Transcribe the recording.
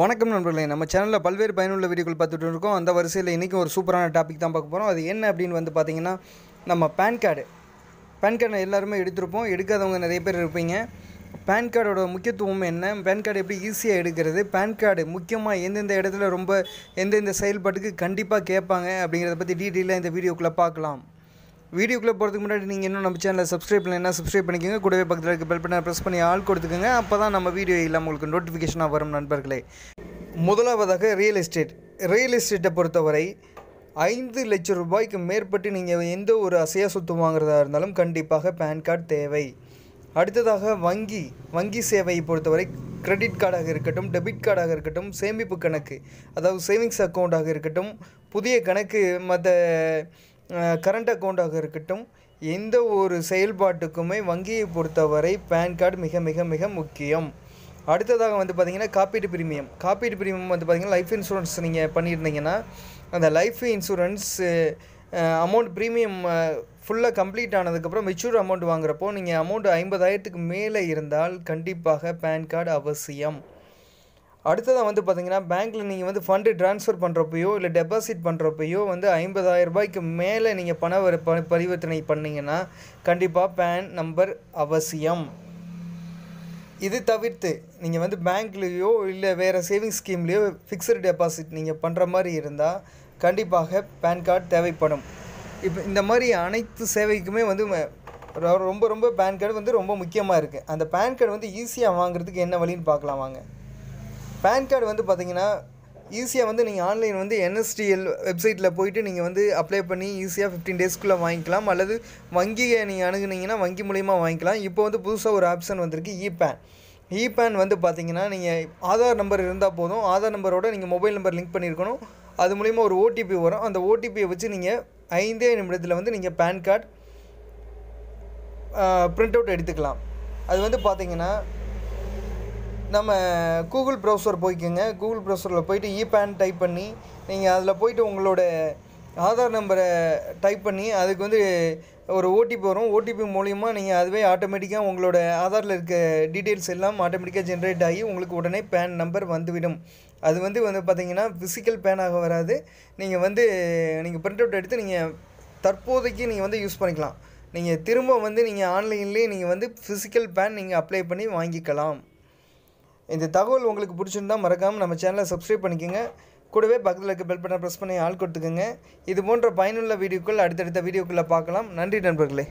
வணக்கம் நண்பர்களே நம்ம சேனலில் பல்வேறு பயனுள்ள வீடியோக்கள் பார்த்துட்டு இருக்கோம் அந்த வரிசையில் இன்றைக்கும் ஒரு சூப்பரான டாபிக் தான் பார்க்க போகிறோம் அது என்ன அப்படின்னு வந்து பார்த்திங்கன்னா நம்ம பேன் கார்டு பேன் கார்டு எல்லாருமே எடுத்திருப்போம் எடுக்காதவங்க நிறைய பேர் இருப்பீங்க பேன் கார்டோட முக்கியத்துவம் என்ன பேன் கார்டு எப்படி ஈஸியாக எடுக்கிறது பேன் கார்டு முக்கியமாக எந்தெந்த இடத்துல ரொம்ப எந்தெந்த செயல்பாட்டுக்கு கண்டிப்பாக கேட்பாங்க அப்படிங்கிறத பற்றி டீட்டெயிலாக இந்த வீடியோக்குள்ளே பார்க்கலாம் வீடியோக்குள்ளே போகிறதுக்கு முன்னாடி நீங்கள் இன்னும் நம்ம சேனலில் சப்ஸ்கிரைப் என்ன சப்ஸ்கிரைப் பண்ணிக்கோங்க கூடவே பக்கத்தில் இருக்க பெல் பண்ணி ப்ரெஸ் பண்ணி ஆள் கொடுத்துக்கோங்க அப்போ தான் நம்ம வீடியோ இல்லாமல் உங்களுக்கு நோட்டிஃபிகேஷனாக வரும் நண்பர்களே முதலாவதாக ரியல் எஸ்டேட் ரியல் எஸ்டேட்டை பொறுத்தவரை ஐந்து லட்சம் ரூபாய்க்கு மேற்பட்டு நீங்கள் எந்த ஒரு அசையா சொத்து வாங்குறதா இருந்தாலும் கண்டிப்பாக பேன் கார்டு தேவை அடுத்ததாக வங்கி வங்கி சேவையை பொறுத்தவரை கிரெடிட் கார்டாக இருக்கட்டும் டெபிட் கார்டாக இருக்கட்டும் சேமிப்பு கணக்கு அதாவது சேவிங்ஸ் அக்கௌண்ட்டாக இருக்கட்டும் புதிய கணக்கு மற்ற கரண்ட் அக்கௌண்ட்டாக இருக்கட்டும் எந்த ஒரு செயல்பாட்டுக்குமே வங்கியை பொறுத்தவரை பேன் கார்டு மிக மிக மிக முக்கியம் அடுத்ததாக வந்து பார்த்திங்கன்னா காப்பீட்டு பிரீமியம் காப்பீட்டு பிரீமியம் வந்து பார்த்திங்கன்னா லைஃப் இன்சூரன்ஸ் நீங்கள் பண்ணியிருந்தீங்கன்னா அந்த லைஃப் இன்சூரன்ஸ் அமௌண்ட் ப்ரீமியம் ஃபுல்லாக கம்ப்ளீட் ஆனதுக்கப்புறம் மெச்சூர் அமௌண்ட் வாங்குறப்போ நீங்கள் அமௌண்ட் ஐம்பதாயிரத்துக்கு மேலே இருந்தால் கண்டிப்பாக பேன் கார்டு அவசியம் அடுத்ததாக வந்து பார்த்தீங்கன்னா பேங்க்கில் நீங்கள் வந்து ஃபண்டு ட்ரான்ஸ்ஃபர் பண்ணுறப்பையோ இல்லை டெபாசிட் பண்ணுறப்பையோ வந்து ஐம்பதாயிரம் ரூபாய்க்கு மேலே நீங்கள் பண பரிவர்த்தனை பண்ணிங்கன்னா கண்டிப்பாக பேன் நம்பர் அவசியம் இது தவிர்த்து நீங்கள் வந்து பேங்க்லேயோ இல்லை வேறு சேவிங்ஸ் ஸ்கீம்லேயோ ஃபிக்ஸ்டு டெபாசிட் நீங்கள் பண்ணுற மாதிரி இருந்தால் கண்டிப்பாக பேன் கார்டு தேவைப்படும் இப்போ இந்த மாதிரி அனைத்து சேவைக்குமே வந்து ரொம்ப ரொம்ப பேன் கார்டு வந்து ரொம்ப முக்கியமாக இருக்குது அந்த பேன் கார்டு வந்து ஈஸியாக வாங்குறதுக்கு என்ன வழின்னு பார்க்கலாம் வாங்க பேன் கார்டு வந்து பார்த்திங்கன்னா ஈஸியாக வந்து நீங்கள் ஆன்லைன் வந்து என்எஸ்டிஎல் வெப்சைட்டில் போயிட்டு நீங்கள் வந்து அப்ளை பண்ணி ஈஸியாக ஃபிஃப்டீன் டேஸ்க்குள்ளே வாங்கிக்கலாம் அல்லது வங்கியை நீங்கள் அணுகுனீங்கன்னா வங்கி மூலியமாக வாங்கிக்கலாம் இப்போ வந்து புதுசாக ஒரு ஆப்ஷன் வந்திருக்கு இ பேன் இ பேன் வந்து பார்த்தீங்கன்னா நீங்கள் ஆதார் நம்பர் இருந்தால் போதும் ஆதார் நம்பரோட நீங்கள் மொபைல் நம்பர் லிங்க் பண்ணியிருக்கணும் அது மூலிமா ஒரு ஓடிபி வரும் அந்த ஓடிபியை வச்சு நீங்கள் ஐந்தே நிமிடத்தில் வந்து நீங்கள் பேன் கார்டு ப்ரிண்ட் அவுட் எடுத்துக்கலாம் அது வந்து பார்த்திங்கன்னா நம்ம கூகுள் ப்ரௌசர் போய்க்குங்க கூகுள் ப்ரௌசரில் போயிட்டு இபேன் டைப் பண்ணி நீங்கள் அதில் போயிட்டு உங்களோட ஆதார் நம்பரை டைப் பண்ணி அதுக்கு வந்து ஒரு ஓடிபி வரும் ஓடிபி மூலிமா நீங்கள் அதுவே ஆட்டோமேட்டிக்காக உங்களோட ஆதாரில் இருக்க டீட்டெயில்ஸ் எல்லாம் ஆட்டோமேட்டிக்காக ஜென்ரேட் ஆகி உங்களுக்கு உடனே பேன் நம்பர் வந்துவிடும் அது வந்து வந்து பார்த்திங்கன்னா ஃபிசிக்கல் பேனாக வராது நீங்கள் வந்து நீங்கள் பிரிண்ட் அவுட் எடுத்து நீங்கள் தற்போதைக்கு நீங்கள் வந்து யூஸ் பண்ணிக்கலாம் நீங்கள் திரும்ப வந்து நீங்கள் ஆன்லைன்லேயே நீங்கள் வந்து ஃபிசிக்கல் பேன் நீங்கள் அப்ளை பண்ணி வாங்கிக்கலாம் இந்த தகவல் உங்களுக்கு பிடிச்சிருந்தா மறக்காமல் நம்ம சேனலை சப்ஸ்கிரைப் பண்ணிக்கோங்க கூடவே பக்கத்தில் இருக்க பெல் பட்டனை ப்ரெஸ் பண்ணி ஆள் கொடுத்துக்கோங்க இது போன்ற பயனுள்ள வீடியோக்கள் அடுத்தடுத்த வீடியோக்களை பார்க்கலாம் நன்றி நண்பர்களே